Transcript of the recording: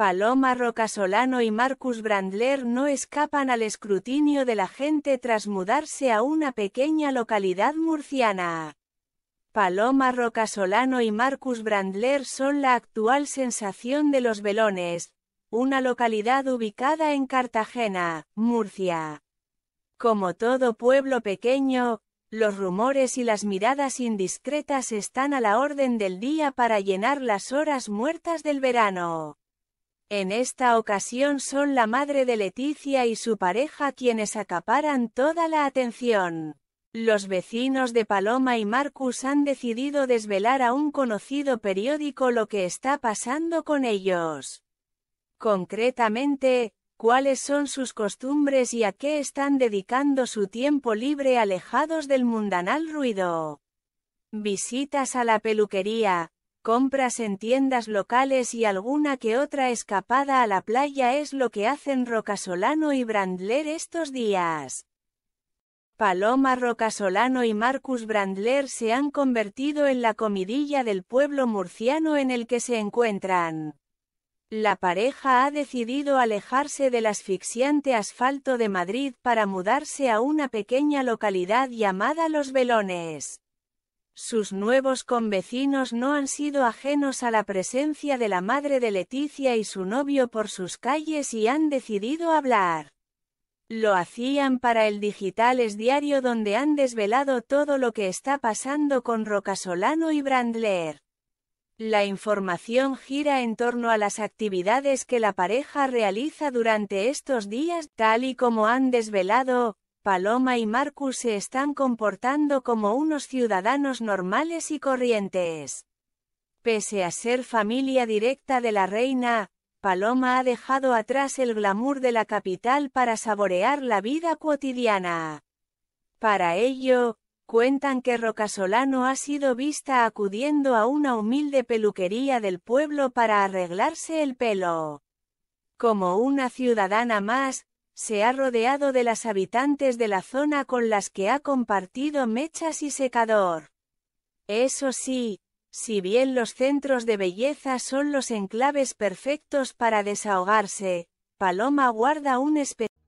Paloma Rocasolano y Marcus Brandler no escapan al escrutinio de la gente tras mudarse a una pequeña localidad murciana. Paloma Rocasolano y Marcus Brandler son la actual sensación de Los Velones, una localidad ubicada en Cartagena, Murcia. Como todo pueblo pequeño, los rumores y las miradas indiscretas están a la orden del día para llenar las horas muertas del verano. En esta ocasión son la madre de Leticia y su pareja quienes acaparan toda la atención. Los vecinos de Paloma y Marcus han decidido desvelar a un conocido periódico lo que está pasando con ellos. Concretamente, cuáles son sus costumbres y a qué están dedicando su tiempo libre alejados del mundanal ruido. Visitas a la peluquería, compras en tiendas locales y alguna que otra escapada a la playa es lo que hacen Rocasolano y Brandler estos días. Paloma Rocasolano y Marcus Brandler se han convertido en la comidilla del pueblo murciano en el que se encuentran. La pareja ha decidido alejarse del asfixiante asfalto de Madrid para mudarse a una pequeña localidad llamada Los Velones. Sus nuevos convecinos no han sido ajenos a la presencia de la madre de Leticia y su novio por sus calles y han decidido hablar. Lo hacían para el Digitales Diario donde han desvelado todo lo que está pasando con Rocasolano y Brandler. La información gira en torno a las actividades que la pareja realiza durante estos días, tal y como han desvelado, Paloma y Marcus se están comportando como unos ciudadanos normales y corrientes. Pese a ser familia directa de la reina, Paloma ha dejado atrás el glamour de la capital para saborear la vida cotidiana. Para ello, cuentan que Rocasolano ha sido vista acudiendo a una humilde peluquería del pueblo para arreglarse el pelo. Como una ciudadana más, se ha rodeado de las habitantes de la zona con las que ha compartido mechas y secador. Eso sí, si bien los centros de belleza son los enclaves perfectos para desahogarse, Paloma guarda un especial